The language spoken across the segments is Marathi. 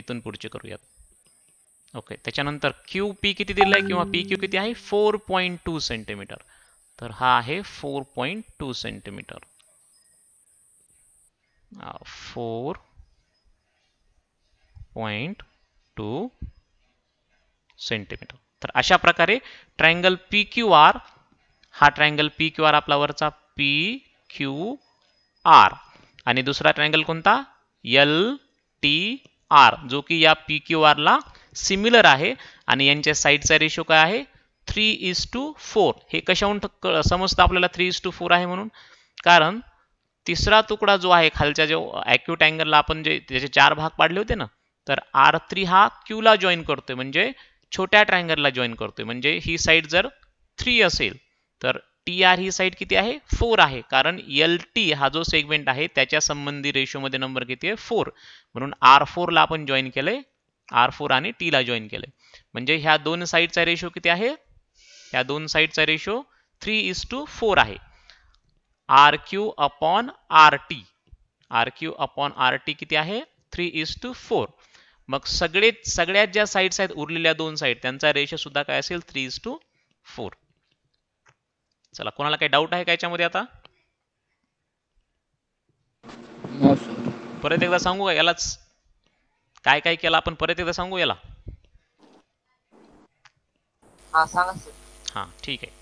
इथून पुढचे करूयात ओके त्याच्यानंतर क्यू पी किती दिलं आहे किंवा पी क्यू किती आहे फोर पॉईंट टू सेंटीमीटर तर हा आहे four point two centimetre four point two centimetre तर अशा प्रकारे ट्रायंगल पी क्यू आर हा ट्रायंगल पी क्यू आर आपला वरचा पी क्यू आर आणि दुसरा ट्रायंगल कोणता एल टी आर जो की या पी क्यू आरला सिमिलर आहे आणि यांच्या साईडचा रेशो काय आहे थ्री इज टू फोर हे कशाहून समजतं आपल्याला थ्री इज टू फोर आहे म्हणून कारण तिसरा तुकडा जो आहे खालच्या जो ॲक्यूट अँगलला आपण जे त्याचे चार भाग पाडले होते ना तर आर थ्री हा क्यूला जॉईन करतोय म्हणजे छोट्या ला जॉईन करतोय म्हणजे ही साईड जर थ्री असेल तर टी आर ही साइड किती आहे फोर आहे कारण एल टी हा जो सेगमेंट आहे त्याच्या संबंधी रेशोमध्ये नंबर किती आहे फोर म्हणून आर फोरला आपण जॉईन केलंय आर फोर आणि टीला जॉईन केलंय म्हणजे ह्या दोन साईडचा रेशो किती आहे ह्या दोन साईडचा ratio three is to four आहे R Q upon R T R Q upon R T किती आहे थ्री इज टू फोर मग सगळे सगळ्यात ज्या साईड्स आहेत उरलेल्या दोन साईड त्यांचा रेशो सुद्धा काय असेल थ्री इज टू फोर चला कोणाला काही डाऊट आहे का याच्यामध्ये आता परत एकदा सांगू का यालाच काय काय केलं आपण परत एकदा सांगू याला हा ठीक आहे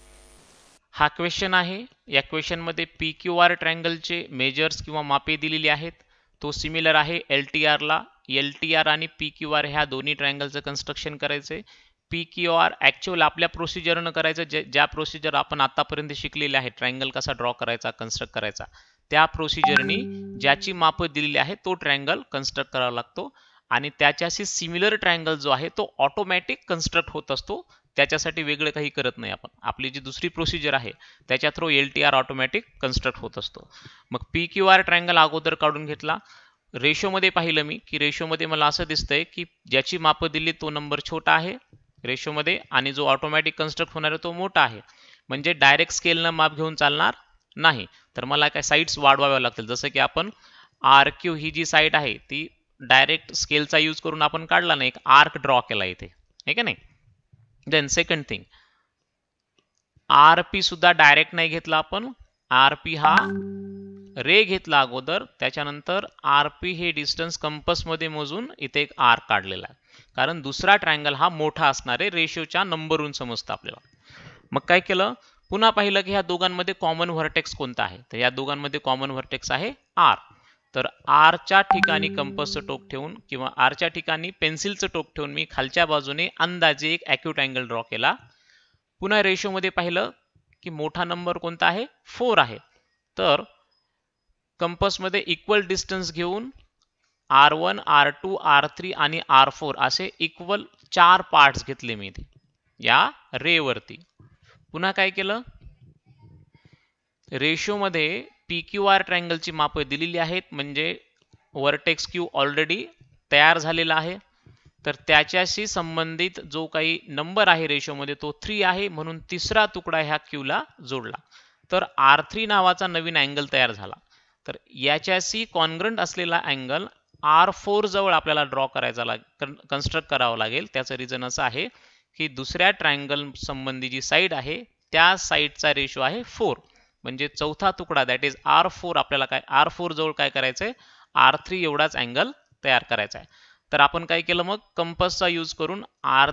हा क्वेश्चन आहे या क्वेश्चनमध्ये पी क्यू आर ट्रँगलचे मेजर्स किंवा मापे दिलेली आहेत तो सिमिलर आहे एल टी आरला एल टी आर आणि पी क्यू आर ह्या दोन्ही ट्रँगलचं कन्स्ट्रक्शन करायचे पी क्यू आर ॲक्च्युअल आपल्या प्रोसिजरनं करायचं जे ज्या प्रोसिजर आपण आतापर्यंत शिकलेले आहे ट्रँगल कसा ड्रॉ करायचा कन्स्ट्रक्ट करायचा त्या प्रोसिजरनी ज्याची माप दिलेली आहे तो ट्रायंगल कन्स्ट्रक्ट करावा लागतो आणि त्याच्याशी सिमिलर ट्रायंगल जो आहे तो ऑटोमॅटिक कन्स्ट्रक्ट होत असतो त्याच्यासाठी वेगळं काही करत नाही आपण आपली जी दुसरी प्रोसिजर आहे त्याच्या through L T R automatic construct होत असतो मग पी क्यू आर ट्रायंगल अगोदर काढून घेतला रेशोमध्ये पाहिलं मी की रेशोमध्ये मला असं दिसतंय की ज्याची मापं दिली तो नंबर छोटा आहे रेशोमध्ये आणि जो ऑटोमॅटिक कन्स्ट्रक्ट होणार आहे तो मोठा आहे म्हणजे डायरेक्ट स्केलनं माप घेऊन चालणार नाही तर मला काय साईट्स वाढवाव्या लागतील जसं की आपण आर क्यू ही जी साईट आहे ती डायरेक्ट स्केलचा यूज करून आपण काढला नाही एक आर्क ड्रॉ केला इथे ठीक आहे नाही then second thing R P सुद्धा डायरेक्ट नाही घेतला आपण आर पी हा रे घेतला अगोदर त्याच्यानंतर आर पी हे डिस्टन्स कंपसमध्ये मोजून इथे एक आर्क काढलेला आहे कारण दुसरा ट्रायंगल हा मोठा असणारे रेशोच्या नंबरून समजतं आपल्याला मग काय केलं पुन्हा पाहिलं की ह्या दोघांमध्ये कॉमन व्हर्टेक्स कोणता आहे तर या दोघांमध्ये कॉमन व्हर्टेक्स आहे आर तर आरच्या ठिकाणी कंपसचं टोक ठेवून किंवा आरच्या ठिकाणी पेन्सिलचं टोक ठेवून मी खालच्या बाजूने अंदाजे एक अॅक्युट अँगल ड्रॉ केला पुन्हा रेशोमध्ये पाहिलं की मोठा नंबर कोणता आहे फोर आहे तर कंपसमध्ये इक्वल डिस्टन्स घेऊन R one R two R three आणि आर फोर असे इक्वल चार पार्ट्स घेतले मी इथे या रेवरती पुन्हा काय केलं रेशोमध्ये पी क्यू आर ट्रँगलची मापं दिलेली आहेत म्हणजे वर्टेक्स क्यू ऑलरेडी तयार झालेला आहे तर त्याच्याशी संबंधित जो काही नंबर आहे रेशोमध्ये तो थ्री आहे म्हणून तिसरा तुकडा ह्या क्यूला जोडला तर आर थ्री नावाचा नवीन अँगल तयार झाला तर याच्याशी कॉन्ग्रंट असलेला अँगल आर फोर जवळ आपल्याला ड्रॉ करायचा लाग कन्स्ट्रक्ट करावं लागेल त्याचं रिझन असं आहे की दुसऱ्या ट्रायंगल संबंधी जी साईड आहे त्या साईडचा रेशो आहे फोर म्हणजे चौथा तुकडा दॅट इज आर फोर आपल्याला काय आर फोर जवळ काय करायचं आहे आर थ्री एवढाच अँगल तयार करायचा आहे तर आपण काय केलं मग कंपसचा यूज करून आर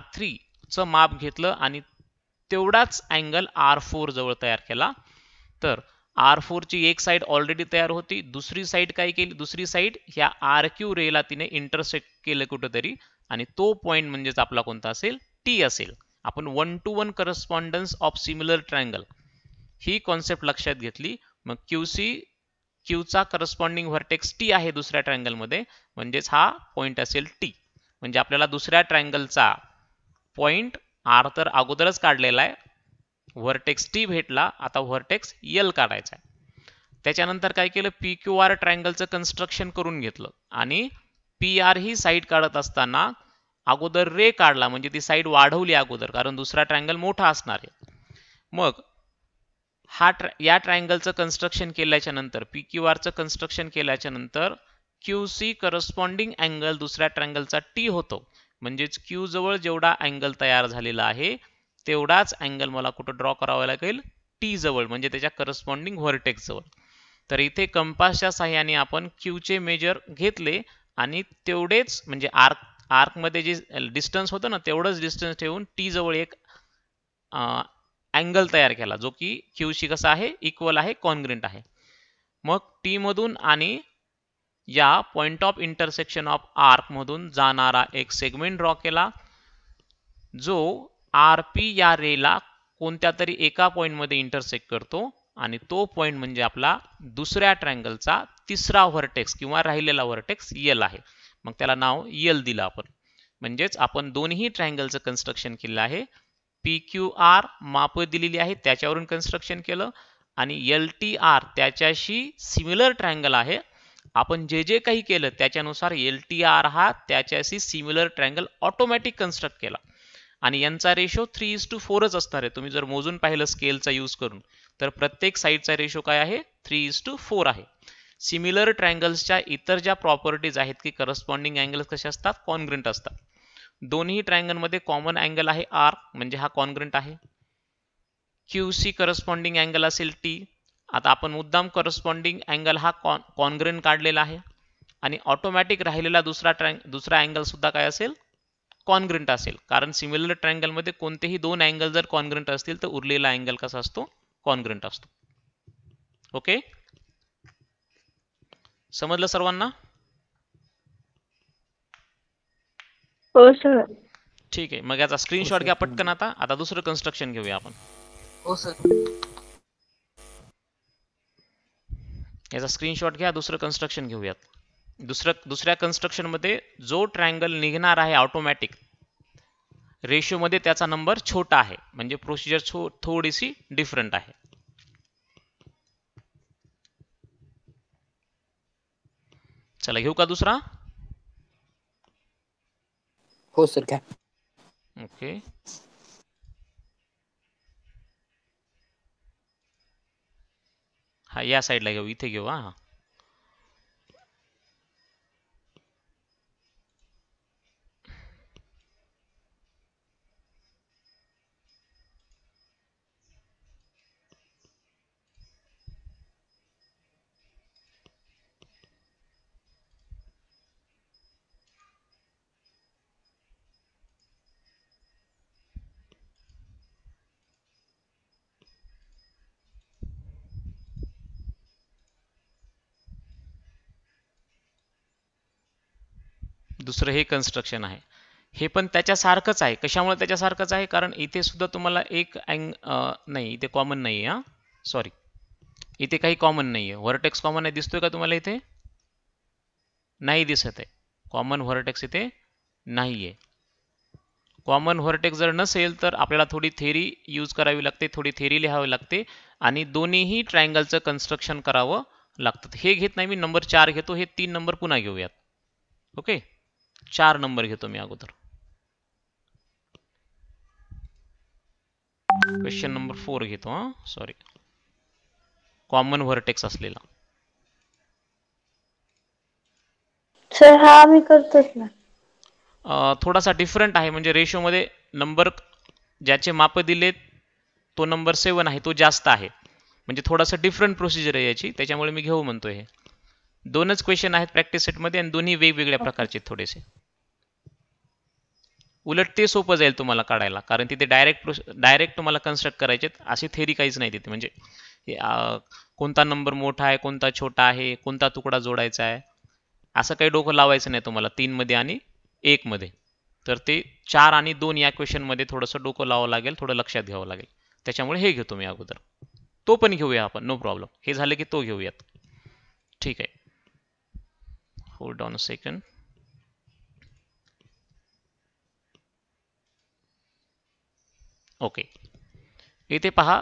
च माप घेतलं आणि तेवढाच अँगल आर फोर जवळ तयार केला तर आर फोरची एक साइड ऑलरेडी तयार होती दुसरी साईड काय केली दुसरी साईड ह्या आर क्यू रेला तिने इंटरसेक्ट केलं कुठेतरी आणि तो पॉईंट म्हणजेच आपला कोणता असेल टी असेल आपण one to one correspondence of similar triangle ही कॉन्सेप्ट लक्षात घेतली मग क्यूसी क्यूचा करस्पॉन्डिंग व्हर्टेक्स टी आहे दुसऱ्या मध्ये म्हणजेच हा पॉईंट असेल टी म्हणजे आपल्याला दुसऱ्या ट्रायंगलचा पॉईंट आर तर अगोदरच काढलेला आहे व्हर्टेक्स टी भेटला आता व्हर्टेक्स एल काढायचा आहे त्याच्यानंतर काय केलं पी क्यू आर ट्रायंगलचं कन्स्ट्रक्शन करून घेतलं आणि पी आर ही साईड काढत असताना अगोदर रे काढला म्हणजे ती साईड वाढवली अगोदर कारण दुसरा ट्रँगल मोठा असणार आहे मग हा ट्रॅ या ट्रायंगलचं कन्स्ट्रक्शन केल्याच्या नंतर पी क्यू आरचं कन्स्ट्रक्शन केल्याच्या नंतर क्यू सी करस्पॉन्डिंग अँगल दुसऱ्या ट्रँगलचा टी होतो म्हणजेच क्यू जवळ जेवढा अँगल तयार झालेला आहे तेवढाच अँगल मला कुठं ड्रॉ करावा लागेल टी जवळ म्हणजे त्याच्या करस्पॉन्डिंग व्हर्टेक्स जवळ तर इथे कंपासच्या साह्याने आपण क्यूचे मेजर घेतले आणि तेवढेच म्हणजे आर्क आर्कमध्ये जे डिस्टन्स होतं ना तेवढंच डिस्टन्स ठेवून टी जवळ एक अँगल तयार केला जो की क्यूशी कसा आहे इक्वल आहे कॉन्ग्रेंट आहे मग टी मधून आणि या point of intersection of arc मधून जाणारा एक सेगमेंट ड्रॉ केला जो आर पी या रेला कोणत्या तरी एका पॉईंटमध्ये इंटरसेक्ट करतो आणि तो पॉईंट म्हणजे आपला दुसऱ्या ट्रँगलचा तिसरा व्हर्टेक्स किंवा राहिलेला व्हर्टेक्स यल आहे मग त्याला नाव यल दिलं आपण म्हणजेच आपण दोन्ही ट्रँगलचं कन्स्ट्रक्शन केलं आहे पी क्यू आर माप दिलेली आहे त्याच्यावरून कन्स्ट्रक्शन केलं आणि एल टी आर त्याच्याशी सिमिलर ट्रँगल आहे आपण जे जे काही केलं त्याच्यानुसार एल टी आर हा त्याच्याशी सिमिलर ट्रँगल ऑटोमॅटिक कन्स्ट्रक्ट केला आणि यांचा रेशो थ्री इज टू फोरच असणार आहे तुम्ही जर मोजून पाहिलं स्केलचा यूज करून तर प्रत्येक साईडचा रेशो काय आहे थ्री इज टू फोर आहे सिमिलर ट्रँगल्सच्या इतर ज्या प्रॉपर्टीज आहेत की करस्पॉन्डिंग अँगल्स कसे असतात कॉनग्रंट असतात दोन्ही ट्रँगलमध्ये कॉमन अँगल आहे आर म्हणजे हा कॉनग्रेंट आहे क्यू सी करस्पॉन्डिंग अँगल असेल टी आता आपण मुद्दाम करस्पॉन्डिंग अँगल हा कॉन कॉनग्रेंट काढलेला आहे आणि ऑटोमॅटिक राहिलेला दुसरा ट्रँग दुसरा अँगलसुद्धा काय असेल कॉन्ग्रंट असेल कारण सिमिलर मध्ये कोणतेही दोन अँगल जर कॉन्ग्रंट असतील तर उरलेला अँगल कसा असतो कॉन्ग्रंट असतो ओके समजलं सर्वांना हो, ठीक आहे मग याचा स्क्रीनशॉट हो, घ्या पटकन आता आता दुसरं कन्स्ट्रक्शन घेऊया आपण हो, याचा स्क्रीनशॉट घ्या दुसरं कन्स्ट्रक्शन घेऊयात दुसऱ्या दुसऱ्या कन्स्ट्रक्शनमध्ये जो ट्रायंगल निघणार आहे ऑटोमॅटिक रेशोमध्ये त्याचा नंबर छोटा आहे म्हणजे प्रोसिजर थोडीशी डिफरंट आहे चला घेऊ का दुसरा हो सर घ्या ओके हा या साईडला घेऊ इथे घेऊ हा दुसरं हे कन्स्ट्रक्शन आहे हे पण त्याच्यासारखंच आहे कशामुळे त्याच्यासारखंच आहे कारण इथे सुद्धा तुम्हाला एक अँग नाही इथे कॉमन नाही आहे हां सॉरी इथे काही कॉमन नाही आहे व्हर्टेक्स कॉमन आहे दिसतोय का तुम्हाला इथे नाही दिसत आहे कॉमन व्हर्टेक्स इथे नाही आहे कॉमन व्हर्टेक्स जर नसेल तर आपल्याला थोडी थेरी यूज करावी लागते थोडी थेरी लिहावी लागते आणि दोन्हीही ट्रायंगलचं कन्स्ट्रक्शन करावं लागतं हे घेत नाही मी नंबर चार घेतो हे तीन नंबर पुन्हा घेऊयात ओके चार नंबर घेतो मी अगोदर क्वेश्चन नंबर फोर घेतो हा सॉरी कॉमन व्हर्टेक्स असलेला सर हा मी करतोच ना थोडासा डिफरंट आहे म्हणजे मध्ये नंबर ज्याचे माप दिलेत तो नंबर सेवन आहे तो जास्त आहे म्हणजे थोडासा डिफरंट प्रोसिजर आहे याची त्याच्यामुळे मी घेऊ म्हणतो हे दोनच क्वेश्चन आहेत प्रॅक्टिस सेटमध्ये आणि दोन्ही वेगवेगळ्या प्रकारचे थोडेसे उलट ते सोपं जाईल तुम्हाला काढायला कारण तिथे डायरेक्ट डायरेक्ट तुम्हाला कन्स्ट्रक्ट करायचे अशी थेरी काहीच नाही तिथे म्हणजे कोणता नंबर मोठा आहे कोणता छोटा आहे कोणता तुकडा जोडायचा आहे असं काही डोकं लावायचं नाही तुम्हाला तीनमध्ये आणि मध्ये तर ते चार आणि दोन या मध्ये थोडंसं डोकं लावावं लागेल थोडं लक्षात घ्यावं लागेल त्याच्यामुळे हे घेतो मी अगोदर तो पण घेऊया आपण नो प्रॉब्लेम हे झालं की तो घेऊयात ठीक आहे hold on a second okay इथे पहा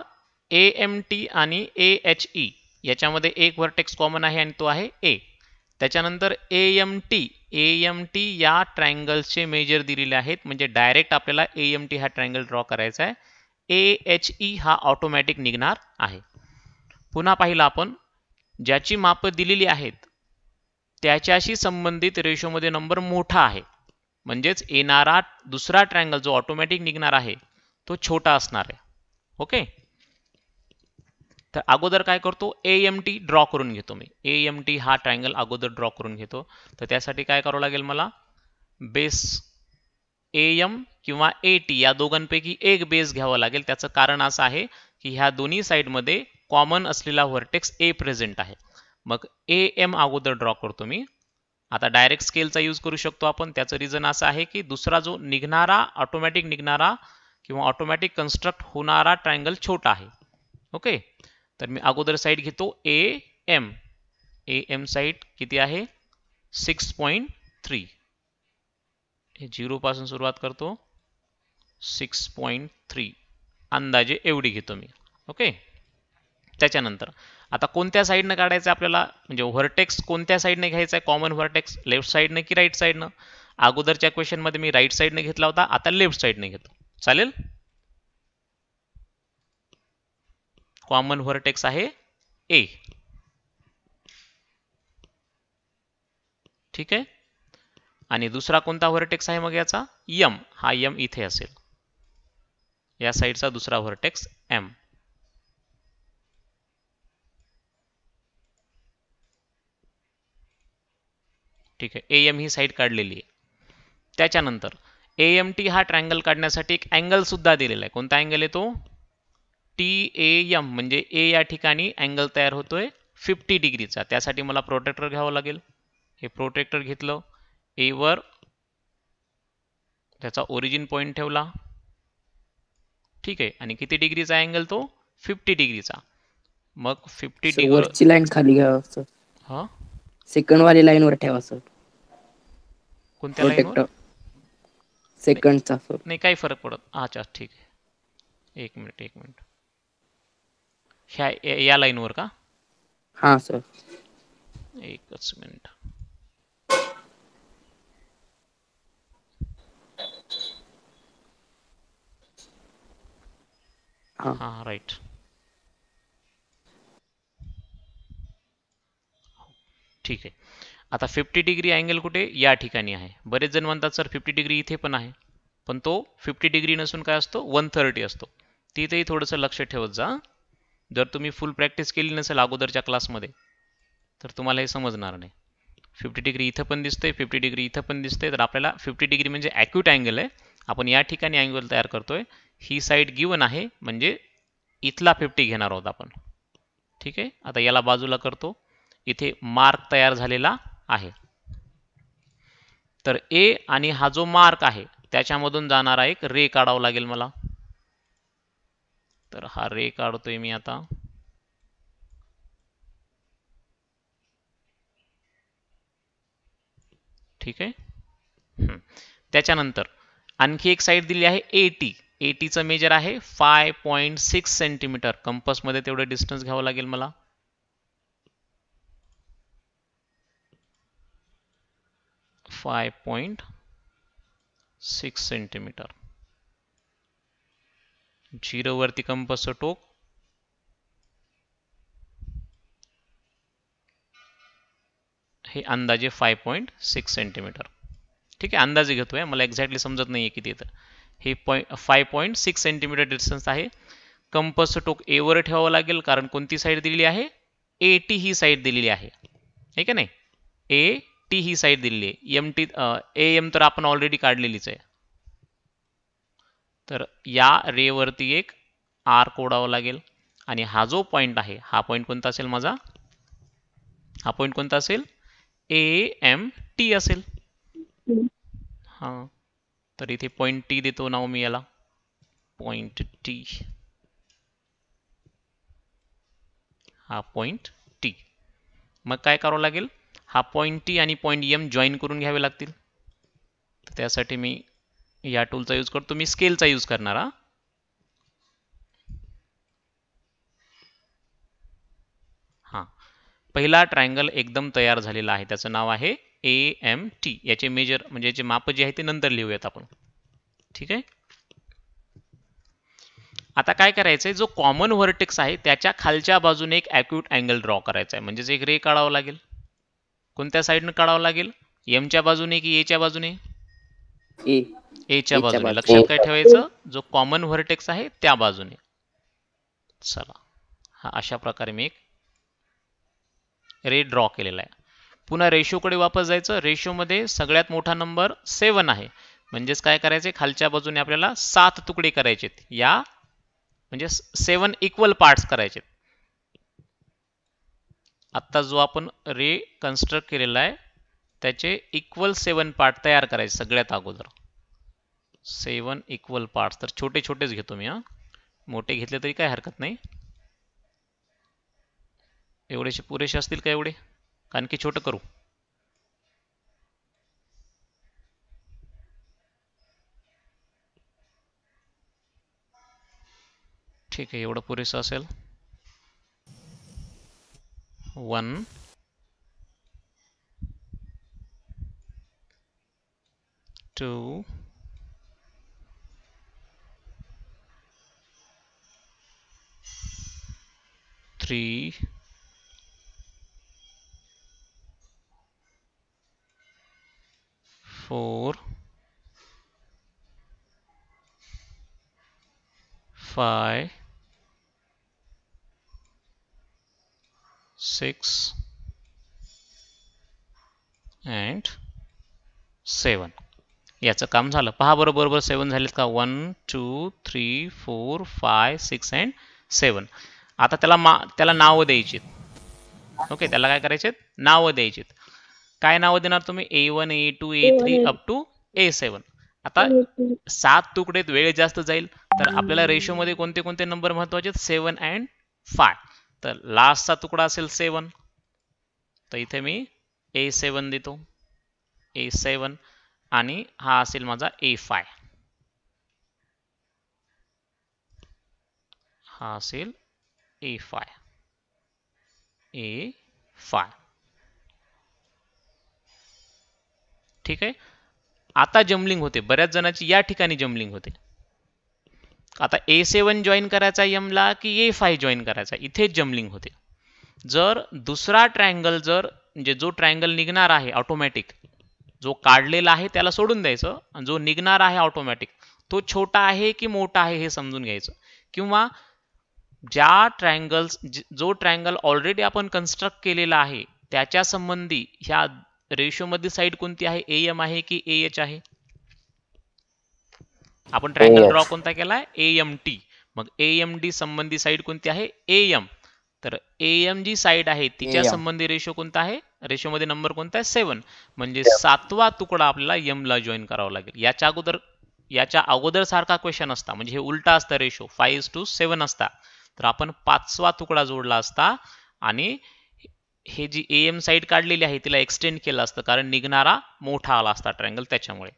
ए एम टी आणि ए एच ई याच्यामध्ये एक व्हर्टेक्स कॉमन आहे आणि तो आहे ए त्याच्यानंतर A M T A M T या ट्रायंगल्सचे मेजर दिलेले आहेत म्हणजे डायरेक्ट आपल्याला ए एम टी हा ट्रँगल ड्रॉ करायचा आहे ए एच ई हा ऑटोमॅटिक निघणार आहे पुन्हा पाहिलं आपण ज्याची मापं दिलेली आहेत त्याच्याशी संबंधित रेशोमध्ये नंबर मोठा आहे म्हणजेच येणारा दुसरा ट्रँगल जो ऑटोमॅटिक निघणार आहे तो छोटा असणार आहे ओके तर अगोदर काय करतो ए एम टी ड्रॉ करून घेतो मी ए एम टी हा ट्रँगल अगोदर ड्रॉ करून घेतो तर त्यासाठी काय करावं लागेल मला बेस ए एम किंवा ए टी या दोघांपैकी एक बेस घ्यावा लागेल त्याचं कारण असं आहे की ह्या दोन्ही साईडमध्ये कॉमन असलेला व्हर्टेक्स ए प्रेझेंट आहे मग ए एम अगोदर ड्रॉ करतो मी आता डायरेक्ट स्केलचा यूज करू शकतो आपण त्याचं रिझन असं आहे की दुसरा जो निघणारा ऑटोमॅटिक निघणारा किंवा ऑटोमॅटिक कन्स्ट्रक्ट होणारा ट्रायंगल छोटा आहे ओके तर मी अगोदर साईड घेतो A M A M side किती आहे सिक्स पॉईंट थ्री हे झिरोपासून सुरुवात करतो सिक्स पॉईंट थ्री अंदाजे एवढी घेतो मी ओके त्याच्यानंतर आता कोणत्या साईडनं काढायचं आपल्याला म्हणजे व्हर्टेक्स कोणत्या साईडने घ्यायचा आहे कॉमन व्हर्टेक्स लेफ्ट साईडने की राईट साईडनं अगोदरच्या क्वेश्चनमध्ये मी राईट साईडने घेतला होता आता लेफ्ट साईडने घेतो चालेल कॉमन व्हर्टेक्स आहे ए ठीक आहे आणि दुसरा कोणता व्हर्टेक्स आहे मग याचा यम हा यम इथे असेल या साईडचा दुसरा व्हर्टेक्स एम ठीक आहे एम ही साईड काढलेली आहे त्याच्यानंतर ए एम टी हा ट्रँगल काढण्यासाठी एक अँगल सुद्धा दिलेला आहे कोणता अँगल आहे तो टी ए एम म्हणजे ए या ठिकाणी अँगल तयार होतोय फिफ्टी डिग्रीचा त्यासाठी मला प्रोटेक्टर घ्यावं लागेल हे प्रोटेक्टर घेतलं एवर त्याचा ओरिजिन पॉईंट ठेवला ठीक आहे आणि किती डिग्रीचा अँगल तो फिफ्टी डिग्रीचा मग फिफ्टी डिग्री खाली घ्यावं हा सेकंड वाली लाईन वर ठेवा सर कोणत्या सेकंड सेकंडचा सर नाही काही फरक पडत अच्छा ठीक आहे एक मिनिट एक मिनिट ह्या या लाईनवर का हा सर एकच मिनिट हां राईट ठीक आहे आता फिफ्टी डिग्री अँगल कुठे या ठिकाणी आहे बरेच जण म्हणतात सर फिफ्टी डिग्री इथे पण आहे पण तो फिफ्टी डिग्री नसून काय असतो वन थर्टी असतो तिथेही थोडंसं लक्ष ठेवत जा जर तुम्ही फुल प्रॅक्टिस केली नसेल अगोदरच्या क्लासमध्ये तर तुम्हाला हे समजणार नाही फिफ्टी डिग्री इथं पण दिसते फिफ्टी डिग्री इथं पण दिसते तर आपल्याला फिफ्टी डिग्री म्हणजे ॲक्यूट अँगल आहे आपण या ठिकाणी अँगल तयार करतोय ही साईड गिवन आहे म्हणजे इथला फिफ्टी घेणार आहोत आपण ठीक आहे आता याला बाजूला करतो इथे मार्क तयार झालेला आहे तर ए आणि हा जो मार्क आहे त्याच्यामधून जाणारा एक रे काढावा लागेल मला तर हा रे काढतोय मी आता ठीक आहे त्याच्यानंतर आणखी एक साईड दिली आहे एटी एटीचं मेजर आहे फाय पॉईंट सिक्स सेंटीमीटर कंपसमध्ये तेवढं डिस्टन्स घ्यावं लागेल मला 5.6 सेंटीमीटर वरती कंपस टोक हे अंदाजे फाय पॉईंट सिक्स सेंटीमीटर ठीक आहे अंदाजे घेतोय मला एक्झॅक्टली समजत नाहीये किती येतं हे point five point six centimetre distance आहे कंपस टोक एवर ठेवावं लागेल कारण कोणती साईड दिलेली आहे एटी ही साईड दिलेली आहे ठीक आहे नाही ए टी ही साईड दिलेली आहे एम टी ए एम तर आपण ऑलरेडी काढलेलीच आहे तर या रेवरती एक आर कोडावं लागेल आणि हा जो पॉईंट आहे हा पॉईंट कोणता असेल माझा हा पॉईंट कोणता असेल ए एम टी असेल हा तर इथे पॉईंट टी देतो नाव मी याला पॉईंट टी हा पॉईंट टी मग काय करावं लागेल हा पॉईंट टी आणि पॉईंट एम जॉईन करून घ्यावे लागतील तर त्यासाठी मी या टूलचा यूज करतो मी स्केलचा यूज करणार हा पहिला ट्रायंगल एकदम तयार झालेला आहे त्याचं नाव आहे ए एम टी याचे मेजर म्हणजे याचे माप जे आहे ते नंतर लिहूयात आपण ठीक आहे आता काय करायचं आहे जो कॉमन व्हर्टेक्स आहे त्याच्या खालच्या बाजूने एक ॲक्यूट अँगल ड्रॉ करायचा आहे म्हणजेच एक रे काढावं लागेल कोणत्या साईडनं काढावं लागेल एमच्या बाजूने की एच्या बाजूने एच्या बाजूने लक्षात काय ठेवायचं जो कॉमन व्हर्टेक्स आहे त्या बाजूने चला हा अशा प्रकारे मी एक रे ड्रॉ केलेला आहे पुन्हा रेशोकडे वापस जायचं रेशोमध्ये सगळ्यात मोठा नंबर सेवन आहे म्हणजेच काय करायचे खालच्या बाजूने आपल्याला सात तुकडे करायचेत या म्हणजे सेवन इक्वल पार्ट्स करायचेत आत्ता जो आपण रे कन्स्ट्रक्ट केलेला आहे त्याचे इक्वल सेवन पार्ट तयार करायचे सगळ्यात अगोदर सेवन इक्वल पार्ट तर छोटे छोटेच घेतो मी हां मोठे घेतले तरी काय हरकत नाही एवढेसे पुरेसे असतील का एवढे कारण की छोटं करू ठीक आहे एवढं पुरेसं असेल 1 2 3 4 5 6 अँड सेवन याचं काम झालं पहा बरोबर बरोबर सेवन झालेत का one two three four five six and seven आता त्याला मा त्याला नावं द्यायची ओके त्याला काय करायचे नावं द्यायची काय नाव देणार तुम्ही A one A two A three up to A seven आता सात तुकडेत वेळ जास्त जाईल तर आपल्याला रेशोमध्ये कोणते कोणते नंबर महत्वाचे सेवन अँड फाय तर लास्टचा तुकडा असेल सेवन तर इथे मी ए सेवन देतो ए सेवन आणि हा असेल माझा ए फाय हा असेल ए फाय ए फाय ठीक आहे आता जमलिंग होते बऱ्याच जणांची या ठिकाणी जमलिंग होते आता ए सेवन जॉईन करायचा यमला की ए फाय जॉईन करायचा इथेच जमलिंग होते जर दुसरा ट्रायंगल जर म्हणजे जो ट्रायंगल निघणार आहे ऑटोमॅटिक जो काढलेला आहे त्याला सोडून द्यायचं जो निघणार आहे ऑटोमॅटिक तो छोटा आहे की मोठा आहे हे समजून घ्यायचं किंवा ज्या ट्रायंगल्स जो ट्रायंगल ऑलरेडी आपण कन्स्ट्रक्ट केलेला आहे त्याच्या संबंधी ह्या रेशोमध्ये साईड कोणती आहे ए एम आहे की ए एच आहे आपण ट्रायंगल ड्रॉ कोणता केलाय एम टी मग एम डी संबंधी साईड कोणती आहे एम तर एम जी साईड आहे तिच्या संबंधी रेशो कोणता आहे रेशो मध्ये नंबर कोणता आहे सेवन म्हणजे सातवा तुकडा आपल्याला एम ला जॉईन करावा लागेल याच्या अगोदर याच्या अगोदर सारखा क्वेश्चन असता म्हणजे हे उलटा असता रेशो फाईव्ह टू सेवन असता तर आपण पाचवा तुकडा जोडला असता आणि हे जी एम साईड काढलेली आहे तिला एक्सटेंड केलं असतं कारण निघणारा मोठा आला असता ट्रँगल त्याच्यामुळे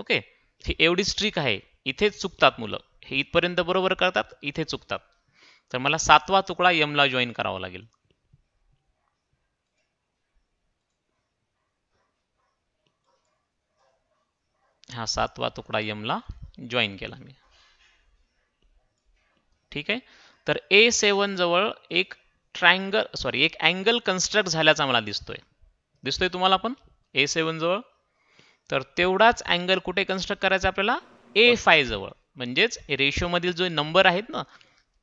ओके ही एवढीच ट्रिक आहे इथेच चुकतात मुलं हे इथपर्यंत बरोबर करतात इथे चुकतात तर मला सातवा तुकडा यमला जॉईन करावा लागेल हा सातवा तुकडा यमला जॉईन केला मी ठीक आहे तर ए सेवन जवळ एक ट्रायंगल सॉरी एक अँगल कन्स्ट्रक्ट झाल्याचा मला दिसतोय दिसतोय तुम्हाला पण ए सेवन जवळ तर तेवढाच अँगल कुठे कन्स्ट्रक्ट करायचा आपल्याला ए फाय जवळ म्हणजेच रेशोमधील जो नंबर आहेत ना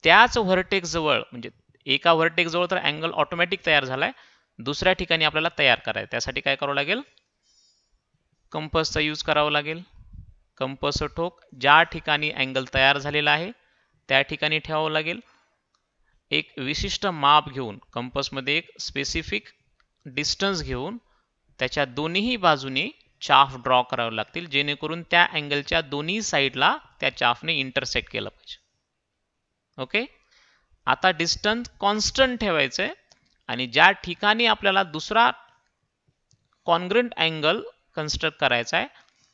त्याच व्हर्टेकजवळ जवळ म्हणजे एका व्हर्टेक जवळ तर अँगल ऑटोमॅटिक तयार झालाय दुसऱ्या ठिकाणी आपल्याला तयार करायचं त्यासाठी काय करावं लागेल कंपसचा यूज करावा लागेल कंपस ठोक ज्या ठिकाणी अँगल तयार झालेला आहे त्या ठिकाणी ठेवावं लागेल एक विशिष्ट माप घेऊन कंपसमध्ये एक स्पेसिफिक डिस्टन्स घेऊन त्याच्या दोन्ही बाजूने चाफ ड्रॉ करावे लागतील जेणेकरून त्या अँगलच्या दोन्ही साईडला त्या चाफने इंटरसेक्ट केलं पाहिजे ओके आता डिस्टन्स कॉन्स्टंट ठेवायचं आणि ज्या ठिकाणी आपल्याला दुसरा कॉन्ग्रंट अँगल कन्स्ट्रक्ट करायचा आहे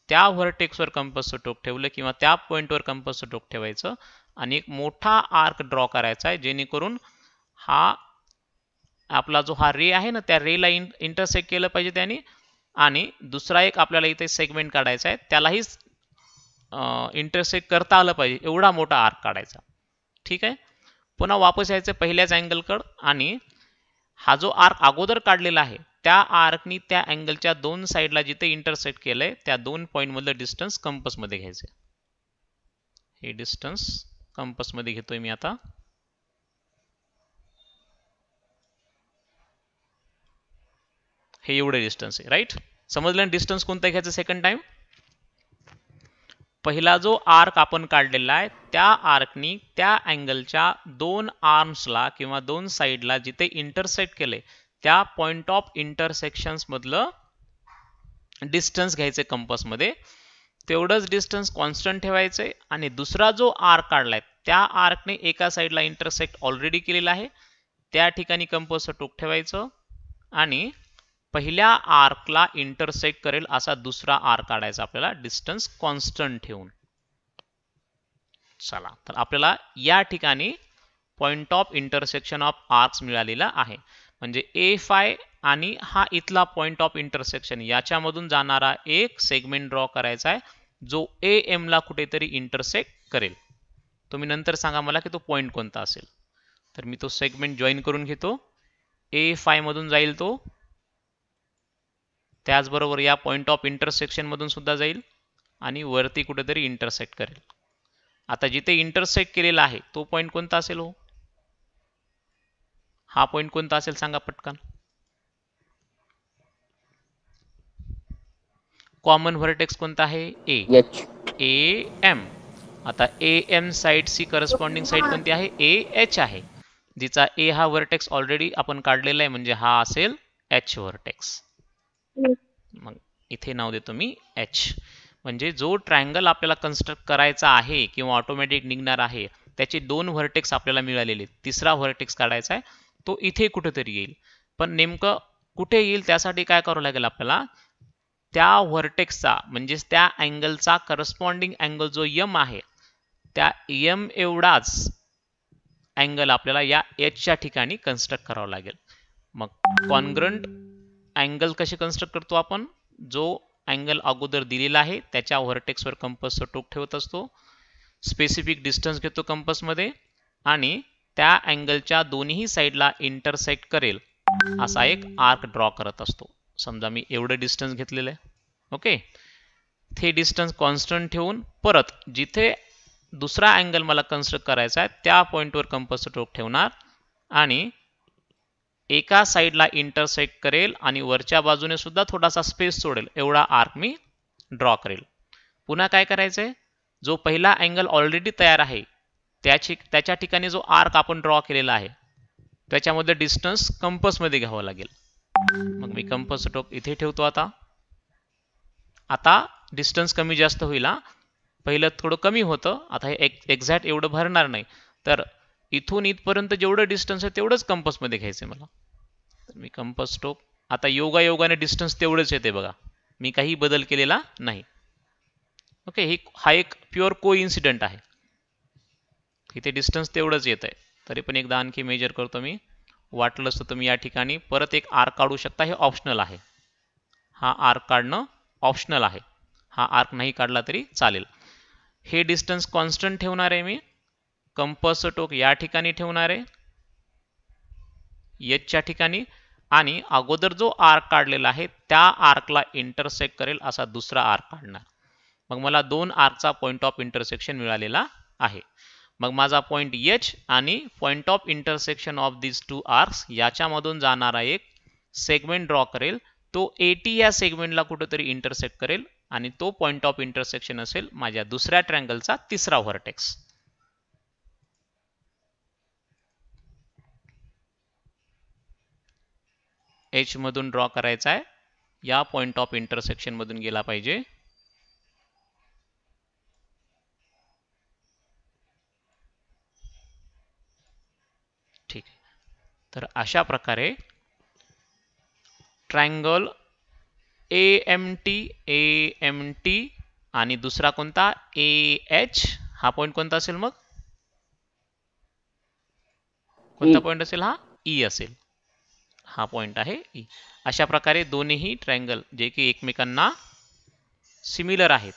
त्या व्हर्टेक्सवर कंपसचं टोक ठेवलं किंवा त्या पॉईंटवर कंपसचं टोक ठेवायचं आणि एक मोठा आर्क ड्रॉ करायचा आहे जेणेकरून हा आपला जो हा रे आहे ना त्या रेला इंटरसेक्ट केलं पाहिजे त्याने आणि दुसरा एक आपल्याला इथे सेगमेंट काढायचा आहे त्यालाही इंटरसेक्ट करता आलं पाहिजे एवढा मोठा आर्क काढायचा ठीक आहे पुन्हा वापस यायचं पहिल्याच अँगलकड आणि हा जो आर्क अगोदर काढलेला आहे त्या आर्कनी त्या अँगलच्या दोन साईडला जिथे इंटरसेक्ट केलंय त्या दोन पॉईंटमधलं डिस्टन्स कंपसमध्ये घ्यायचं हे डिस्टन्स कंपसमध्ये घेतोय मी आता हे एवढे डिस्टन्स आहे राईट समजलं डिस्टन्स कोणता घ्यायचं सेकंड टाइम पहिला जो आर्क आपण काढलेला आहे त्या आर्कनी त्या अँगलच्या दोन आर्म्सला किंवा दोन साईडला जिथे इंटरसेक्ट केले त्या पॉइंट ऑफ इंटरसेक्शन्स मधलं डिस्टन्स घ्यायचे कंपसमध्ये तेवढंच डिस्टन्स कॉन्स्टंट ठेवायचे आणि दुसरा जो आर्क काढलाय त्या आर्कने एका साईडला इंटरसेक्ट ऑलरेडी केलेला आहे त्या ठिकाणी कंपसचं टोक ठेवायचं आणि पहिल्या आर्कला इंटरसेक्ट करेल असा दुसरा आर्क काढायचा आपल्याला डिस्टन्स कॉन्स्टंट ठेवून चला तर आपल्याला या ठिकाणी point of intersection of arcs मिळालेला आहे म्हणजे ए फाय आणि हा इथला पॉइंट ऑफ इंटरसेक्शन याच्यामधून जाणारा एक सेगमेंट ड्रॉ करायचा आहे जो ए ला कुठेतरी इंटरसेक्ट करेल तुम्ही नंतर सांगा मला की तो पॉइंट कोणता असेल तर मी तो सेगमेंट जॉईन करून घेतो ए मधून जाईल तो त्याचबरोबर या पॉईंट ऑफ इंटरसेक्शन मधून सुद्धा जाईल आणि वरती कुठेतरी इंटरसेक्ट करेल आता जिथे इंटरसेक्ट केलेला आहे तो पॉईंट कोणता असेल हो हा पॉईंट कोणता असेल सांगा पटकन कॉमन व्हर्टेक्स कोणता आहे ए ए एम आता A M C corresponding side कोणती आहे ए एच आहे जिचा ए हा व्हर्टेक्स ऑलरेडी आपण काढलेला आहे म्हणजे हा असेल एच व्हर्टेक्स मग इथे नाव देतो मी एच म्हणजे जो ट्रायंगल आपल्याला कन्स्ट्रक्ट करायचा आहे किंवा ऑटोमॅटिक निघणार आहे त्याचे दोन व्हर्टेक्स आपल्याला मिळालेले तिसरा व्हर्टेक्स काढायचा आहे तो इथे कुठेतरी येईल पण नेमकं कुठे येईल त्यासाठी काय करावं लागेल आपल्याला त्या व्हर्टेक्सचा म्हणजेच त्या अँगलचा करस्पॉन्डिंग अँगल जो यम आहे त्या यम एवढाच अँगल आपल्याला या एचच्या ठिकाणी कन्स्ट्रक्ट करावा लागेल मग कॉनग्रंट अँगल कसे कन्स्ट्रक्ट करतो आपण जो अँगल अगोदर दिलेला आहे त्याच्या व्हर्टेक्सवर कंपसचं टोक ठेवत असतो स्पेसिफिक डिस्टन्स घेतो कंपसमध्ये आणि त्या अँगलच्या दोन्ही साईडला इंटरसेक्ट करेल असा एक आर्क ड्रॉ करत असतो समजा मी एवढं डिस्टन्स घेतलेलं आहे ओके ते डिस्टन्स कॉन्स्टंट ठेवून परत जिथे दुसरा अँगल मला कन्स्ट्रक्ट करायचा आहे त्या पॉईंटवर कंपसचं टोक ठेवणार आणि एका साईडला इंटरसेक्ट करेल आणि वरच्या बाजूने सुद्धा थोडासा स्पेस सोडेल एवढा आर्क मी ड्रॉ करेल पुन्हा काय करायचं जो पहिला अँगल ऑलरेडी तयार आहे त्याची त्याच्या ठिकाणी जो आर्क आपण ड्रॉ केलेला आहे त्याच्यामध्ये डिस्टन्स मध्ये घ्यावा लागेल मग मी कंपस टोक इथे ठेवतो आता आता डिस्टन्स कमी जास्त होईल पहिलं थोडं कमी होतं आता हे एक्झॅक्ट एवढं भरणार नाही तर इथून इथपर्यंत जेवढं डिस्टन्स आहे तेवढंच कंपसमध्ये घ्यायचं आहे मला तर मी कंपस स्टोक आता योगा योगाने डिस्टन्स तेवढंच येते बघा मी काही बदल केलेला नाही ओके ही हा एक प्युअर को इन्सिडेंट आहे इथे डिस्टन्स तेवढंच येत आहे तरी पण एकदा आणखी मेजर करतो मी वाटलं असतं तुम्ही या ठिकाणी परत एक आर्क काढू शकता हे ऑप्शनल आहे हा आर्क काढणं ऑप्शनल आहे हा आर्क नाही काढला तरी चालेल हे डिस्टन्स कॉन्स्टंट ठेवणार आहे मी कंपस टोक या ठिकाणी ठेवणार आहे यचच्या ठिकाणी आणि अगोदर जो आर्क काढलेला आहे त्या आर्कला इंटरसेक्ट करेल असा दुसरा आर्क काढणार मग मला दोन आर्कचा पॉईंट ऑफ इंटरसेक्शन मिळालेला आहे मग माझा पॉईंट एच आणि point of intersection of this two arcs याच्यामधून जाणारा एक सेगमेंट ड्रॉ करेल तो एटी या सेगमेंटला कुठंतरी इंटरसेक्ट करेल आणि तो पॉईंट ऑफ इंटरसेक्शन असेल माझ्या दुसऱ्या ट्रँगलचा तिसरा व्हर्टेक्स मधून ड्रॉ करायचा आहे या पॉईंट ऑफ इंटरसेक्शनमधून गेला पाहिजे ठीक तर अशा प्रकारे triangle A M T A M T आणि दुसरा कोणता ए एच हा पॉईंट कोणता असेल मग कोणता पॉईंट e. असेल हा ई e असेल हा पॉईंट आहे ई अशा प्रकारे दोन्हीही ट्रायंगल जे की एकमेकांना सिमिलर आहेत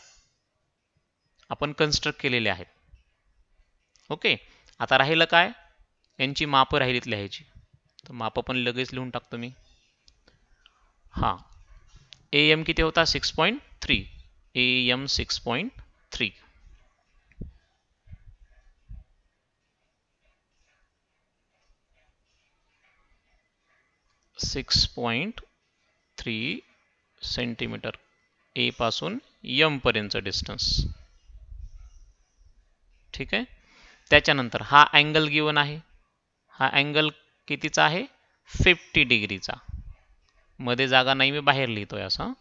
आपण कन्स्ट्रक्ट केलेले आहेत ओके आता राहिलं काय यांची माप राहिलीत लिहायची तर माप पण लगेच लिहून टाकतो मी हां ए एम किती होता six point three A M six point three three centimetre A पासून यमपर्यंतचं डिस्टन्स ठीक आहे त्याच्यानंतर हा अँगल गिवन आहे हा अँगल कितीचा आहे फिफ्टी डिग्रीचा मध्ये जागा नाही मी बाहेर लिहितोय असं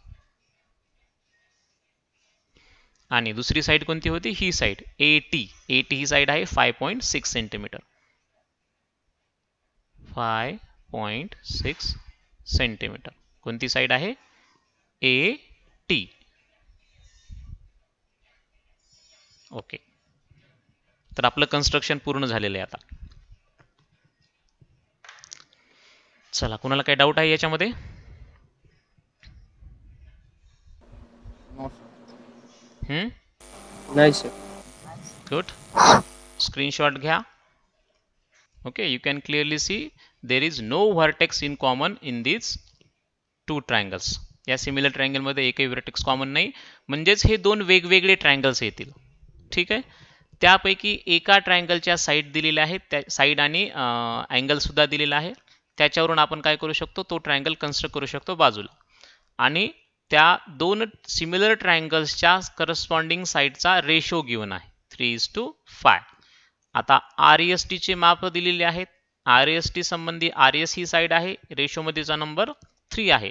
आणि दुसरी साईड कोणती होती ही साईड एटी एटी ही साइड आहे five point six centimetre five point six centimetre कोणती साईड आहे ए टी ओके तर आपलं कन्स्ट्रक्शन पूर्ण झालेलं आहे आता चला कुणाला काही डाऊट आहे याच्यामध्ये गुड स्क्रीनशॉट घ्या okay you can clearly see there is no vertex in common in these two triangles या सिमिलर मध्ये एकही व्हर्टेक्स कॉमन नाही म्हणजेच हे दोन वेगवेगळे ट्रायंगल्स येतील ठीक आहे त्यापैकी एका ट्रायंगलच्या साईड दिलेल्या आहेत त्या साईड आणि सुद्धा दिलेला आहे त्याच्यावरून आपण काय करू शकतो तो ट्रायंगल कन्स्ट्रक्ट करू शकतो बाजूला आणि त्या दोन सिमिलर ट्रायंगल्सच्या करस्पॉन्डिंग साईडचा रेशो घेऊन आहे थ्री इज टू फाय आता आर एस टीचे माप दिलेले आहेत आर एस टी संबंधी आर एस ही साईड आहे रेशोमध्येचा नंबर थ्री आहे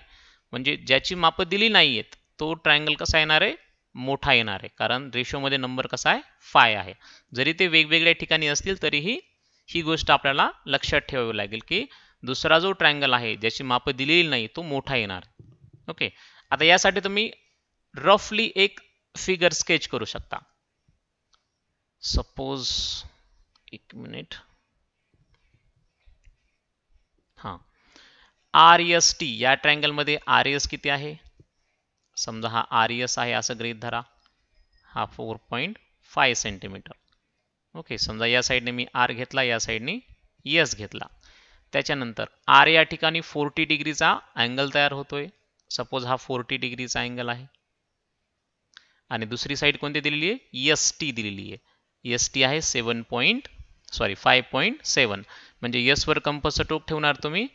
म्हणजे ज्याची माप दिली नाही तो ट्रायंगल कसा येणार आहे मोठा येणार आहे कारण रेशोमध्ये नंबर कसा आहे फाय आहे जरी ते वेगवेगळ्या ठिकाणी असतील तरीही ही गोष्ट आपल्याला लक्षात ठेवावी लागेल की दुसरा जो ट्रायंगल आहे ज्याची माप दिलेली नाही तो मोठा येणार ओके आता यासाठी तुम्ही रफली एक फिगर स्केच करू शकता सपोज एक मिनिट हां आर एस टी या ट्रँगलमध्ये आर एस किती आहे समजा हा आर एस e आहे असं गृहीत धरा हा four point five centimetre okay समजा या साईडने मी आर घेतला या साईडने एस घेतला त्याच्यानंतर आर या ठिकाणी फोर्टी डिग्रीचा अँगल तयार होतोय सपोज हा फोर्टी डिग्रीचा अँगल आहे आणि दुसरी साईड कोणती दिलेली आहे एस टी दिलेली आहे एस टी आहे seven point sorry five point seven म्हणजे यसवर कंपस टोक ठेवणार तुम्ही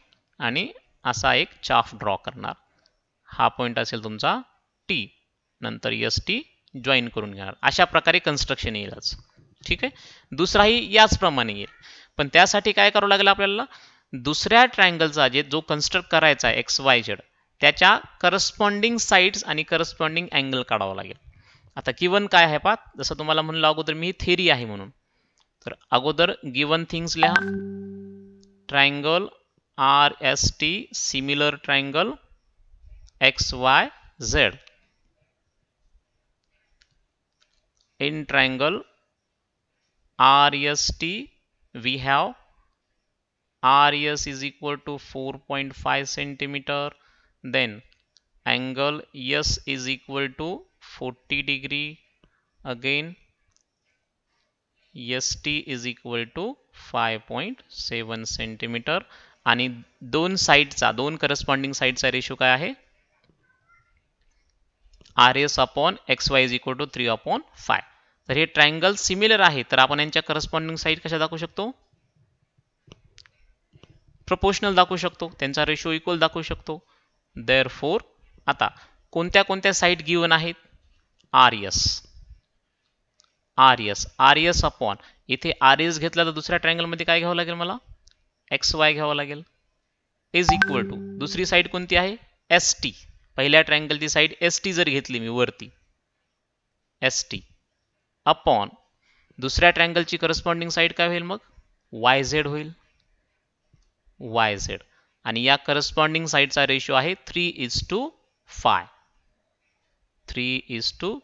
आणि असा एक चाफ ड्रॉ करणार हा पॉईंट असेल तुमचा टी नंतर यस टी जॉईन करून घेणार अशा प्रकारे कन्स्ट्रक्शन येईलच ठीक आहे दुसराही याचप्रमाणे येईल पण त्यासाठी काय करावं लागेल आपल्याला दुसऱ्या ट्रायंगलचा जे जो कन्स्ट्रक्ट करायचा आहे एक्स वाय झेड त्याच्या करस्पॉन्डिंग साईड्स आणि करस्पॉन्डिंग अँगल काढावा लागेल आता किवन काय आहे पा जसं तुम्हाला म्हणलं अगोदर मी थेरी आहे म्हणून तर अगोदर गिवन थिंग्स लिहा triangle R S T similar triangle in triangle RST, we have RES is equal to 4.5 centimeter then angle S is equal to 40 degree again T is equal to five point seven centimetre आणि दोन साईडचा दोन करस्पॉन्डिंग साईडचा रेशो काय आहे R S upon X Y is equal to three upon five तर हे ट्रायंगल सिमिलर आहे तर आपण यांच्या करस्पॉन्डिंग साईड कशा दाखवू शकतो प्रपोशनल दाखवू शकतो त्यांचा रेशो इक्वल दाखवू शकतो देअर फोर आता कोणत्या कोणत्या साईड गिवन आहेत R S R S R S upon इथे आर एस घेतला तर दुसऱ्या मध्ये काय घ्यावं लागेल मला एक्स वाय घ्यावं लागेल इज इक्वल टू दुसरी साईड कोणती आहे एस टी पहिल्या ट्रँगलची साईड एस टी जर घेतली मी वरती एस टी अपॉन दुसऱ्या ट्रँगलची करस्पॉन्डिंग साईड काय होईल मग वाय झेड होईल वाय झेड आणि या करस्पॉन्डिंग साईडचा रेशो आहे three is to five three is to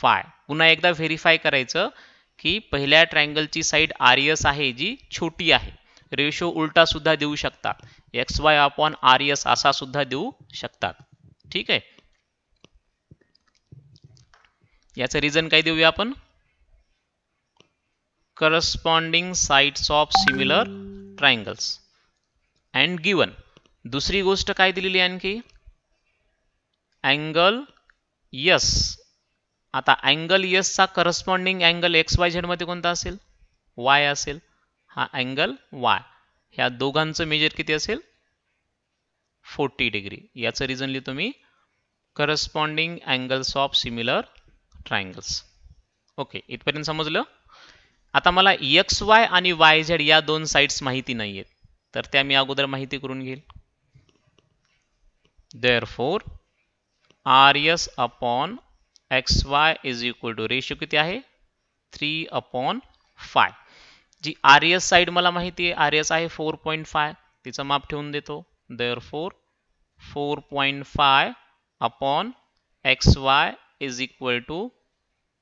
five पुन्हा एकदा व्हेरीफाय करायचं की पहिल्या ट्रायंगलची साईड आर एस आहे जी छोटी आहे रेशो उलटा सुद्धा देऊ शकतात X Y upon R S असा सुद्धा देऊ शकतात ठीक आहे याचं रिझन काय देऊया आपण corresponding sides of similar triangles and given दुसरी गोष्ट काय दिलेली आणखी अँगल यस आता अँगल यसचा करस्पॉन्डिंग अँगल एक्स वाय झेडमध्ये कोणता असेल वाय असेल हा अँगल वाय ह्या दोघांचं मेजर किती असेल फोर्टी डिग्री याचं रिझन लिहितो मी corresponding angles of similar triangles okay इथपर्यंत समजलं आता मला एक्स वाय आणि वाय झेड या दोन साईड्स माहिती नाही आहेत तर त्या मी अगोदर माहिती करून घेईल therefore R S upon X Y is equal to ratio किती आहे थ्री अपॉन फाय जी आर एस साईड मला माहिती आहे आर एस आहे फोर पॉईंट फाय तिचं माप ठेवून देतो therefore four point five upon X Y is equal to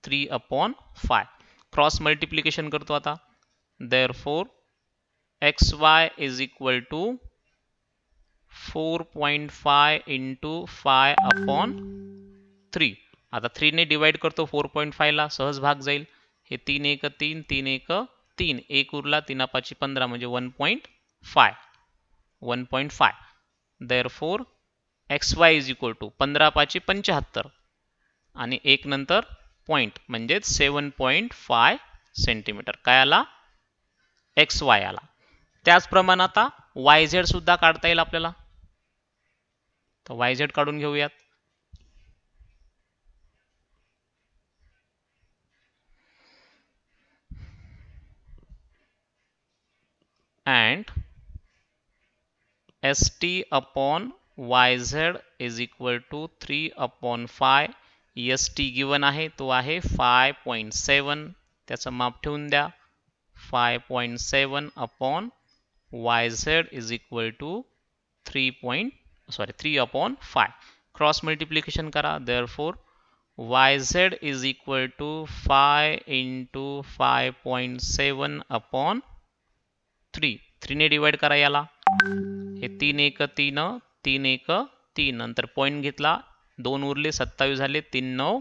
three upon five cross multiplication करतो आता therefore X Y is equal to four point five into five upon three आता थ्रीने डिवाईड करतो फोर पॉईंट फायला सहज भाग जाईल हे तीन एक तीन तीन एक तीन एक उरला तीन पाचशे पंधरा म्हणजे one point five one point five therefore X Y is equal to पंधरा पाचशे पंच्याहत्तर आणि एक नंतर पॉईंट म्हणजेच सेवन पॉईंट फाय सेंटीमीटर काय आला एक्स वाय आला त्याचप्रमाणे आता वाय झेड सुद्धा काढता येईल आपल्याला तर वाय झेड काढून घेऊयात and and st upon yz is equal to three upon five S T given है तो है फाय पॉइंट सेवन त्याचं माप ठेवून द्या seven upon Y Z is equal to three point sorry three upon five cross multiplication करा therefore Y Z is equal to five into five point seven upon three थ्रीने डिवाइड करा याला हे तीन एक तीन तीन एक तीन नंतर पॉईंट घेतला दोन उरले सत्तावीस झाले तीन नऊ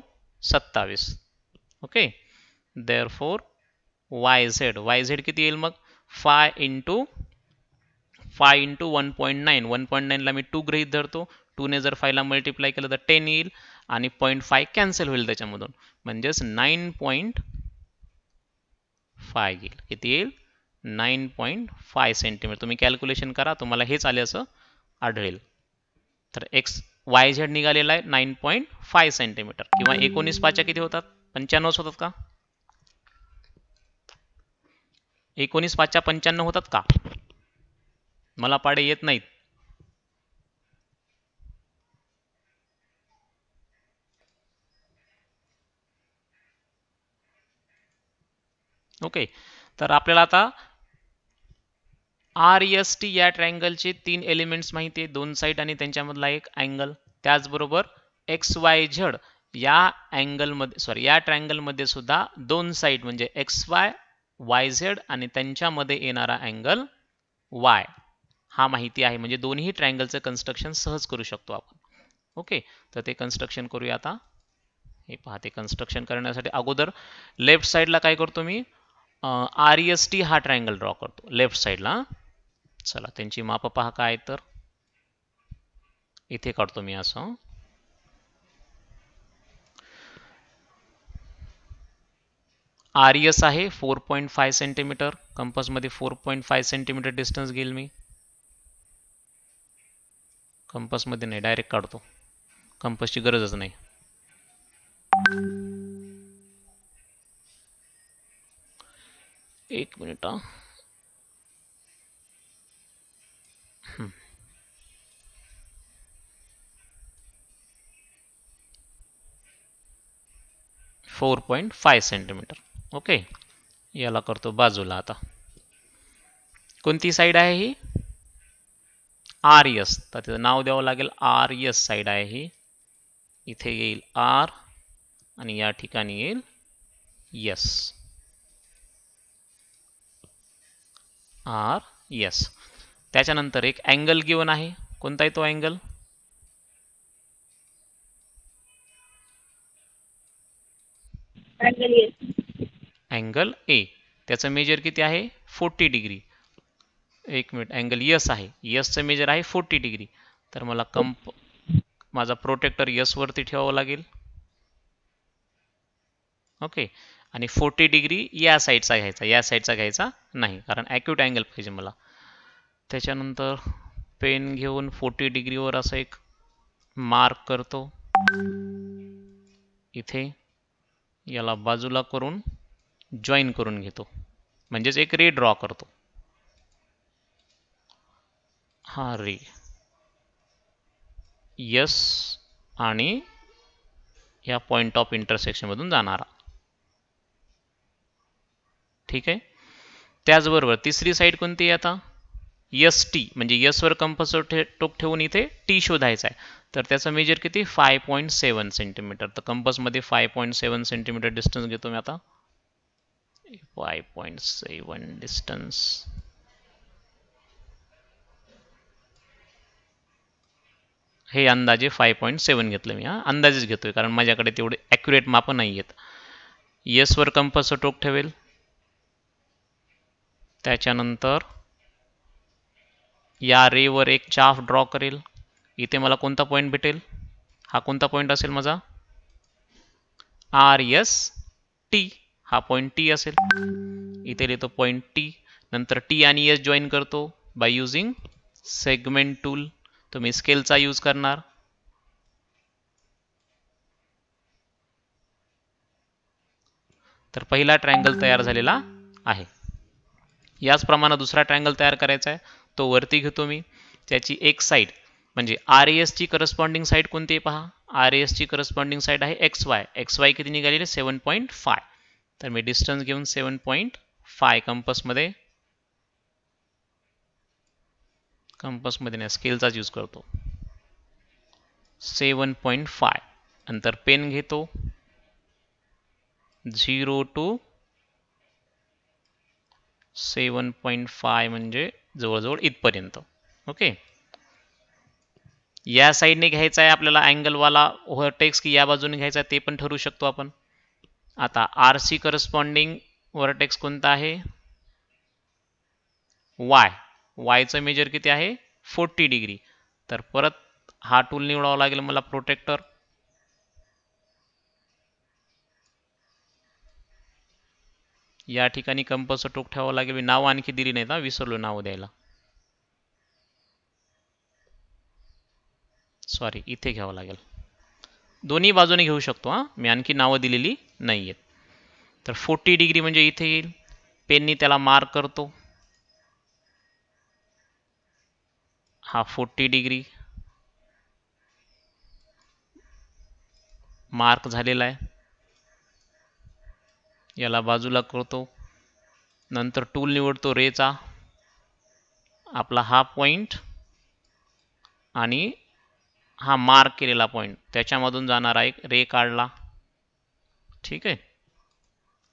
सत्तावीस okay therefore Y Z Y Z किती येईल मग five into five into one point nine one point नाईनला मी टू ग्रहित धरतो टू ने जर फायला मल्टिप्लाय केलं तर टेन येईल आणि पॉईंट फाय कॅन्सल होईल त्याच्यामधून म्हणजेच नाईन पॉईंट फाय येईल किती येईल नाईन पॉईंट फाय सेंटीमीटर तुम्ही कॅल्क्युलेशन करा तुम्हाला हेच आले असं आढळेल तर एक्स वाय झेड निघालेला आहे नाईन पॉईंट फाय सेंटीमीटर किंवा एकोणीस पाच किती होतात पंच्याण्णवच होतात का एकोणीस पाचच्या पंच्याण्णव होतात का मला पाडे येत नाहीत ओके तर आपल्याला आता आर एस टी या ट्रँगलचे तीन एलिमेंट्स माहिती आहे दोन साईड आणि त्यांच्यामधला एक अँगल त्याचबरोबर एक्स वाय झड या अँगलमध्ये सॉरी या ट्रँगलमध्ये सुद्धा दोन साईड म्हणजे एक्स वाय वाय झेड आणि त्यांच्यामध्ये येणारा अँगल वाय हा माहिती आहे म्हणजे दोन्ही ट्रँगलचं कन्स्ट्रक्शन सहज करू शकतो आपण ओके तर ते कन्स्ट्रक्शन करूया आता हे पहा ते कन्स्ट्रक्शन करण्यासाठी अगोदर लेफ्ट साईडला काय करतो मी आर एस टी हा ट्रायंगल ड्रॉ करतो लेफ्ट साईडला चला त्यांची माप पहा काय तर इथे काढतो मी असं आर एस e आहे फोर पॉईंट फाय सेंटीमीटर कंपसमध्ये four point five centimetre distance घेईल मी कंपसमध्ये नाही डायरेक्ट काढतो कंपसची गरजच नाही एक minute four point five centimetre okay याला करतो बाजूला आता कोणती साईड आहे ही आर एस e तर त्याचं नाव द्यावं लागेल आर एस साईड आहे ही इथे येईल आर आणि या ठिकाणी येईल यस आर यस त्याच्यानंतर एक अँगल गिवन आहे कोणता आहे तो अँगल अँगल ए त्याचं मेजर किती आहे फोर्टी डिग्री एक मिनिट अँगल यस आहे यसचं मेजर आहे फोर्टी डिग्री तर मला कंप माझा प्रोटेक्टर यस वरती ठेवावं लागेल ओके आणि फोर्टी डिग्री या साईडचा घ्यायचा या साईडचा घ्यायचा नाही कारण ॲक्यूट अँगल पाहिजे मला त्याच्यानंतर पेन घेऊन फोर्टी डिग्रीवर असं एक मार्क करतो इथे याला बाजूला करून जॉईन करून घेतो म्हणजेच एक रे ड्रॉ करतो हा रे यस आणि या पॉईंट ऑफ इंटरसेक्शन मधून जाणारा ठीक आहे त्याचबरोबर तिसरी साईड कोणती आहे आता यस टी म्हणजे यस वर ठे टोक ठेवून इथे टी शोधायचा आहे तर त्याचा मेजर किती फाय पॉईंट सेवन सेंटीमीटर तर कंपसमध्ये five point seven centimetre distance घेतो मी आता फाय पॉईंट सेवन डिस्टन्स हे अंदाजे फाय पॉईंट सेवन घेतलं मी हा अंदाजेच घेतोय कारण माझ्याकडे तेवढे ॲक्युरेट मापं नाही आहेत वर कंपस टोक ठेवेल त्याच्यानंतर या रेवर एक चाफ ड्रॉ करेल इथे मला कोणता पॉईंट भेटेल हा कोणता पॉईंट असेल माझा आर एस टी हा पॉईंट टी असेल इथे लिहितो पॉईंट टी नंतर टी आणि एस जॉईन करतो बाय युझिंग सेगमेंट टूल तुम्ही स्केलचा यूज करणार तर पहिला ट्रायंगल तयार झालेला आहे याचप्रमाणे दुसरा ट्रँगल तयार करायचा आहे तो वरती घेतो मी त्याची एक साईड म्हणजे आर ची करस्पॉन्डिंग साईड कोणती आहे पहा आर ची करस्पॉन्डिंग साईड आहे एक्स वाय एक्स वाय किती निघाली सेवन पॉईंट फाय तर मी डिस्टन्स घेऊन सेवन पॉईंट फाय कंपसमध्ये कंपसमध्ये नाही स्केलचाच यूज करतो सेवन पॉईंट फाय नंतर पेन घेतो zero to seven point five म्हणजे जवळजवळ इथपर्यंत ओके या साईडने घ्यायचा आहे आपल्याला अँगलवाला व्हर्टेक्स की या बाजूने घ्यायचा आहे ते पण ठरू शकतो आपण आता आर सी करस्पॉन्डिंग व्हर्टेक्स कोणता आहे वाय वायचं मेजर किती आहे फोर्टी डिग्री तर परत हा टूल निवडावा लागेल मला प्रोटेक्टर या ठिकाणी कंपस टोक ठेवावं लागेल नाव आणखी दिली नाही ना विसरलो नाव द्यायला सॉरी इथे घ्यावं लागेल दोन्ही बाजूने घेऊ शकतो हां मी आणखी नावं दिलेली नाही आहेत तर फोर्टी डिग्री म्हणजे इथे येईल पेननी त्याला मार्क करतो हा फोर्टी डिग्री मार्क झालेला आहे याला बाजूला करतो नंतर टूल निवडतो रेचा आपला हा पॉईंट आणि हा मार्क केलेला पॉईंट त्याच्यामधून जाणारा एक रे काढला ठीक आहे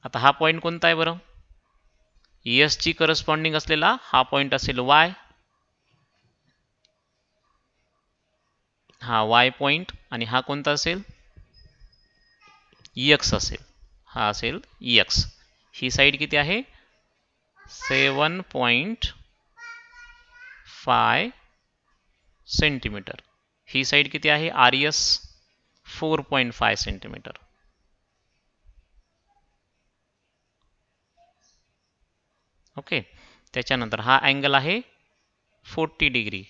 आता हा पॉईंट कोणता आहे बरं ची करस्पॉन्डिंग असलेला हा पॉईंट असेल वाय हा वाय पॉईंट आणि हा कोणता असेल एक्स असेल हा असेल एक्स ही side seven point five centimetre हि साइड कि R S four point five centimetre okay त्याच्यानंतर हा एंगल है फोर्टी डिग्री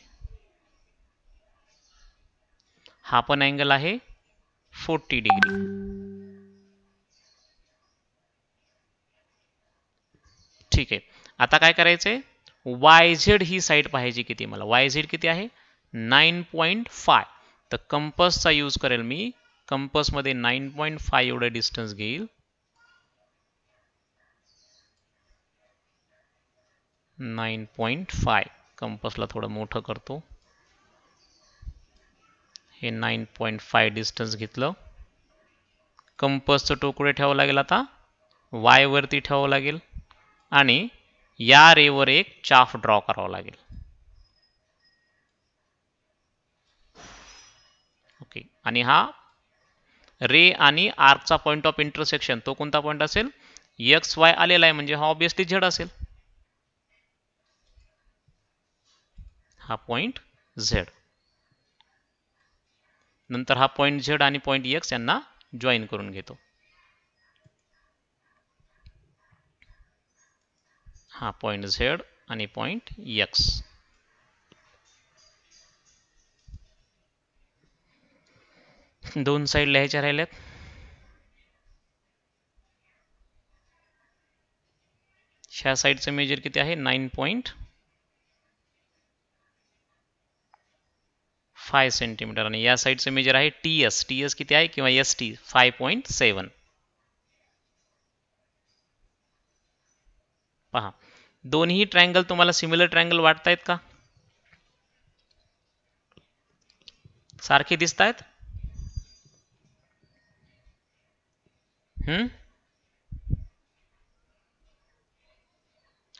हापन एंगल है फोर्टी डिग्री ठीक आहे आता काय करायचंय आहे वाय झेड ही साईट पाहिजे किती मला वाय झेड किती आहे नाईन पॉईंट फाय तर कंपसचा यूज करेल मी कंपसमध्ये नाईन पॉईंट फाय एवढं डिस्टन्स घेईल नाईन पॉईंट फाय कंपसला थोडं मोठं करतो हे नाईन पॉईंट फाय डिस्टन्स घेतलं कंपसचं टोकडे ठेवावं लागेल आता वायवरती ठेवावं लागेल आणि या रे वर एक चाफ ड्रॉ करावा लागेल ओके आणि हा रे आणि आर्कचा पॉईंट ऑफ इंटरसेक्शन तो कोणता पॉईंट असेल एक्स वाय आलेला आहे म्हणजे हा ऑब्विसली झेड असेल हा पॉइंट झेड नंतर हा पॉईंट झेड आणि पॉईंट एक्स यांना जॉईन करून घेतो हा पॉइंट is पॉइंट एक्स दोन साइड लिया राहिल्यात ह्या मेजर कि नाइन पॉइंट फाइव सेंटीमीटर आणि या मेजर है टी एस टी एस किती S T five point seven पहा ही ट्रैंगल तुम्हारा सिमिलर ट्रैंगल वाटतायत का हम्म? सारखे दिता है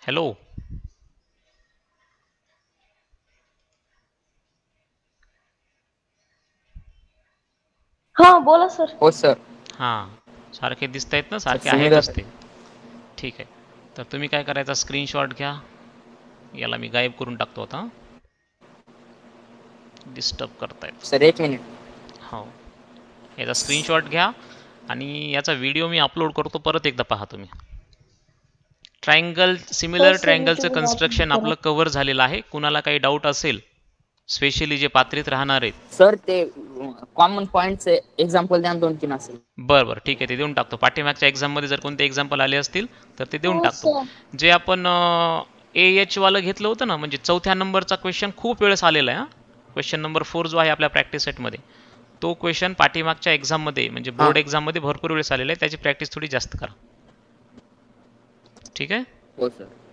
हेलो हाँ बोला सर हो सर हाँ सारखे दिता है ना सारखे ठीक है तर तुम्ही काय करायचा स्क्रीनशॉट घ्या याला मी गायब करून टाकतो आता डिस्टर्ब करतायत सर एक मिनिट हो याचा स्क्रीनशॉट घ्या आणि याचा व्हिडिओ मी अपलोड करतो परत एकदा पहा तुम्ही ट्रायंगल सिमिलर ट्रायंगलचं कन्स्ट्रक्शन आपलं कव्हर झालेलं आहे कुणाला काही डाऊट असेल स्पेशली जे पात्रित राहणार आहेत सर ते कॉमन पॉइंट एक्झाम्पल द्या दोन तीन असेल बरं बरं ठीक आहे ते देऊन टाकतो पाठीमागच्या एक्झाम मध्ये जर कोणते एक्झाम्पल आले असतील तर ते देऊन हो, टाकतो जे आपण ए एच वालं घेतलं होतं ना म्हणजे चौथ्या नंबरचा क्वेश्चन खूप वेळेस आलेला आहे क्वेश्चन नंबर फोर जो आहे आपल्या प्रॅक्टिस सेट मध्ये तो क्वेश्चन पाठीमागच्या मध्ये म्हणजे बोर्ड मध्ये भरपूर वेळेस आलेला आहे त्याची प्रॅक्टिस थोडी जास्त करा ठीक आहे हो सर